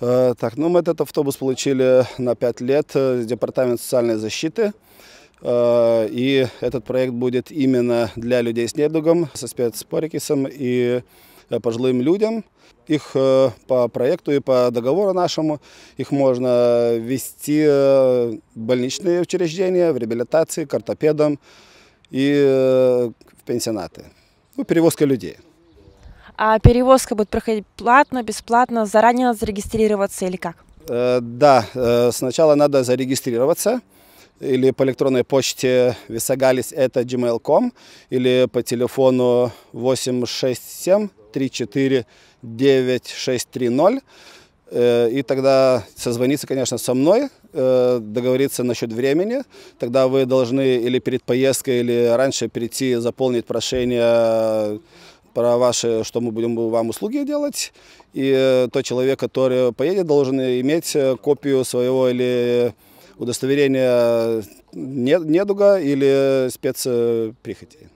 Э, так, ну мы этот автобус получили на 5 лет э, с Департамент социальной защиты. Э, и этот проект будет именно для людей с недугом, со спецпорикисом и пожилым людям. Их по проекту и по договору нашему, их можно вести в больничные учреждения, в реабилитации, к ортопедам и в пенсионаты. Ну, перевозка людей. А перевозка будет проходить платно, бесплатно? Заранее надо зарегистрироваться или как? Э, да, э, сначала надо зарегистрироваться или по электронной почте висогалис это gmail.com или по телефону 867 34 9630 и тогда созвониться, конечно, со мной, э, договориться насчет времени. Тогда вы должны или перед поездкой, или раньше прийти заполнить прошение про ваши, что мы будем вам услуги делать. И э, тот человек, который поедет, должен иметь э, копию своего или удостоверения недуга или спецприхоти.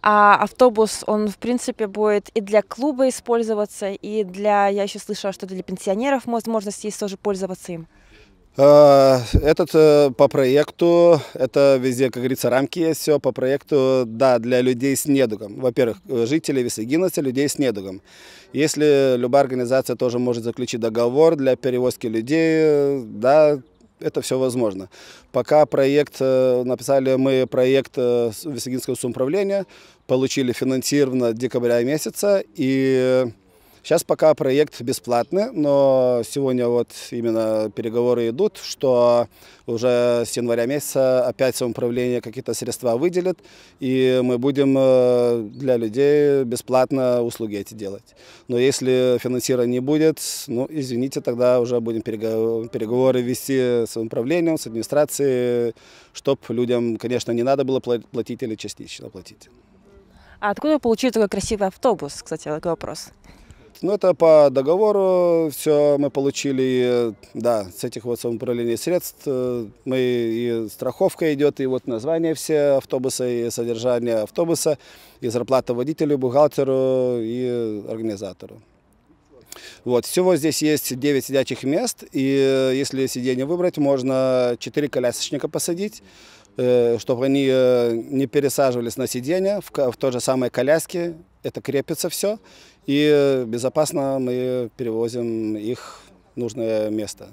А автобус, он, в принципе, будет и для клуба использоваться, и для, я еще слышала, что для пенсионеров возможность есть тоже пользоваться им. Э, этот э, по проекту, это везде, как говорится, рамки есть, все по проекту, да, для людей с недугом. Во-первых, э, жителей Висагиноса, людей с недугом. Если любая организация тоже может заключить договор для перевозки людей, да, это все возможно. Пока проект, написали мы проект Висагинского самоуправления, получили финансировано декабря месяца, и Сейчас пока проект бесплатный, но сегодня вот именно переговоры идут, что уже с января месяца опять самоуправление какие-то средства выделит, и мы будем э, для людей бесплатно услуги эти делать. Но если финансирования не будет, ну, извините, тогда уже будем переговоры вести с управлением, с администрацией, чтобы людям, конечно, не надо было платить или частично платить. А откуда получили такой красивый автобус, кстати, такой вопрос? Ну, это по договору все мы получили, да, с этих вот самоуправления средств. Э, мы и страховка идет, и вот название все автобуса, и содержание автобуса, и зарплата водителю, бухгалтеру и организатору. Вот, всего здесь есть 9 сидячих мест, и э, если сиденье выбрать, можно 4 колясочника посадить, э, чтобы они не пересаживались на сиденье в, в той же самой коляске, это крепится все, и э, безопасно мы перевозим их в нужное место.